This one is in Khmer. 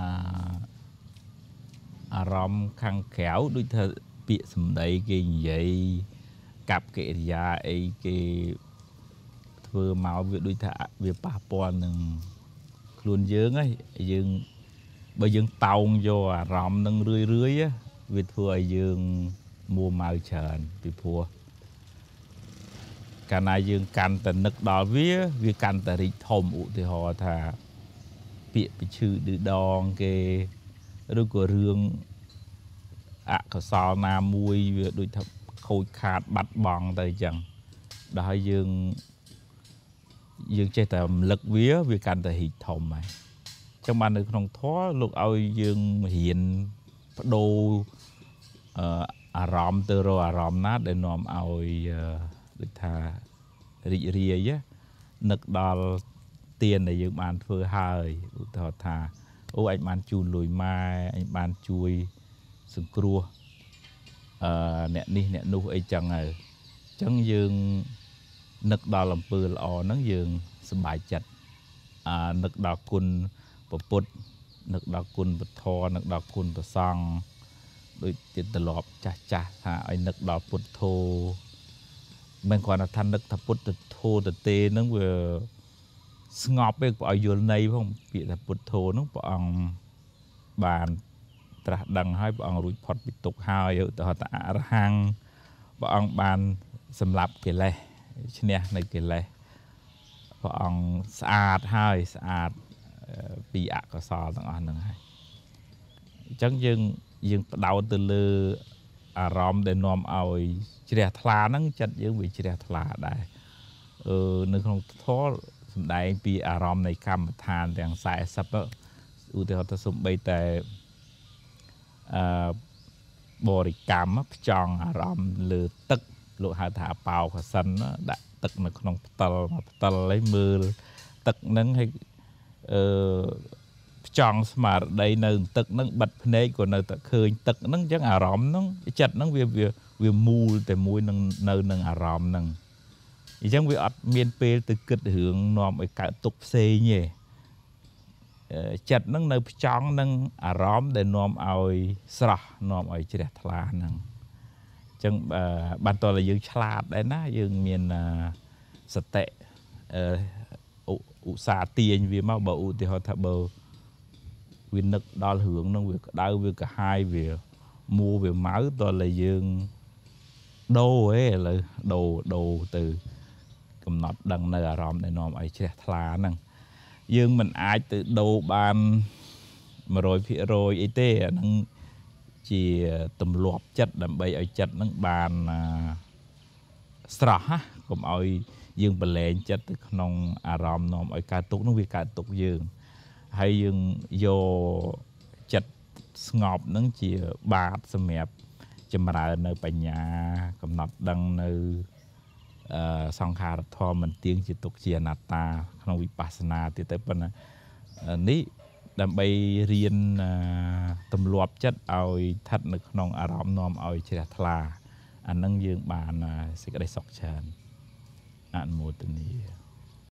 អអារម្មណ៍ខាងក្រៅដូចថាពាក្យសម្ដីគេនិយាយកាប់កិរិយាអីគេធ្វើមកវាដូចថាវាប៉ះពាល់នឹងខ្លួនយើងហីយើងបើយើងតោងយកអារម្មណ៍នឹងរឿយរឿយវាធ្វើឲ្យយើងមួម៉ៅច្រើនពីព្រោះកាលណាយើង កាន់តែនឹកដល់វា វាកាន់តែរីកធំឧទាហរណ៍ថាពាក្យពិឈឺឌឺដងគេឬក៏រឿងអកុសលណាមួយវាដូចថាខូចខាតបាត់បង់ទៅអញ្ចឹងដល់ហើយយើងយើងចេះតែរំលឹកវាវាកាន់តែរីកធំហើយអញ្ចឹងបាននៅក្នុងធម៌លោកឲ្យយើងរៀនបដូរអារម្មណ៍ទៅរកអារម្មណ៍ណាដែលនាំឲ្យដូចថារីករាយនឹកដល់ទានដែលយើងបានធ្វើហើយឧទាហរណ៍ថាអូអាចបានជូនលុយម៉ែអាចបានជួយសង្គ្រោះអឺអ្នកនេះអ្នកនោះអីចឹងហើយអញ្ចឹងយើងនឹកដល់អំពើល្អហ្នឹងយើងសប្បាយចិត្តអានឹកដល់គុណពពុទ្ធ នឹកដល់គុណពធនឹកដល់គុណប្រសង់ដូចជាទលាប់ចាស់ចាស់ថាឲ្យនឹកដល់ពុទ្ធោមិនគ្រាន់តែថានឹកថាពុទ្ធធោទៅទេហ្នឹងវាស្ងប់ពេកព្រះឲ្យយល់ន័យផងពាក្យថាពុទ្ធោនោះព្រះអង្គបានត្រាស់ដឹងហើយព្រះអង្គរួចផុតពីទុក្ខហើយទៅថាអរហង្គព្រះអង្គបានសម្លាប់កិលេសឈ្នះនៅកិលេសព្រះអង្គស្អាតហើយស្អាតពីអកុសលទាំងអស់ហ្នឹងហើយអញ្ចឹងយើងយើងបដោតទៅលើអារម្មណ៍ដែលនាំឲ្យជ្រះថ្លាហ្នឹងចិត្តយើងវាជ្រះថ្លាដែរអឺនៅក្នុងធម៌សម្ដែងពីអារម្មណ៍នៃកម្មដ្ឋានទាំង40ឧទាហរណ៍ទៅសំបីតែអឺបរិកម្មផ្ចង់អារម្មណ៍លើទឹកលោកហៅថាបោកសិនដាក់ទឹកនៅក្នុងផ្តិលផ្តិលឲ្យមើលទឹកហ្នឹងឲ្យអឺផ្ចង់ស្មារតីនៅទឹកហ្នឹងបិទភ្នែកក៏នៅតែឃើញទឹកហ្នឹងអញ្ចឹងអារម្មណ៍ហ្នឹងចិត្តហ្នឹងវាវាមូលតែមួយនឹងនៅនឹងអារម្មណ៍ហ្នឹងអញ្ចឹងវាអត់មានពេលទៅគិតរឿងនាំឲ្យកើតទុកផ្សេងទេចិត្តនឹងនៅផ្ចង់នឹងអារម្មណ៍ដែលនាំឲ្យស្រស់នាំឲ្យជ្រះថ្លាហ្នឹងអញ្ចឹងបានតើយើងឆ្លាតដែរណាយើងមានសតិឧស្សាហ៍ទាញវាមកបើឧទាហរណ៍ថាបើវានឹកដល់រឿងហ្នឹងវាក្តៅវាកាហាយវាមួវាម៉ៅតើឡើយយើងដូរហ៎ឥឡូវដូរដូរទៅកំណត់ដឹងនៅអារម្មណ៍ដែលនាំឲ្យជ្រះថ្លាហ្នឹងយើងមិនអាចទៅដូរបាន100%អីទេអាហ្នឹងជាទម្លាប់ចិត្តដើម្បីឲ្យចិត្តហ្នឹងបានស្រស់ណាកុំឲ្យ យើងប្រឡែងចិត្តទៅក្នុង អារម្មណ៍នាំឲ្យកើតទុកហ្នឹងវាកើតទុកយើងហើយយើងយកចិត្តស្ងប់ហ្នឹងជាបាតសម្រាប់ចម្រើននៅបញ្ញាកំណត់ដឹងនៅសង្ខារធម៌មិនទៀងជាទុកជាអនត្តាក្នុងវិបស្សនាទៀតទៅប៉ុន្តែនេះដើម្បីរៀនទម្លាប់ចិត្តឲ្យស្ថិតនៅក្នុងអារម្មណ៍នាំឲ្យជ្រះថ្លាអានឹងយើងបានសេចក្តីសុខច្រើនអនុមោទនា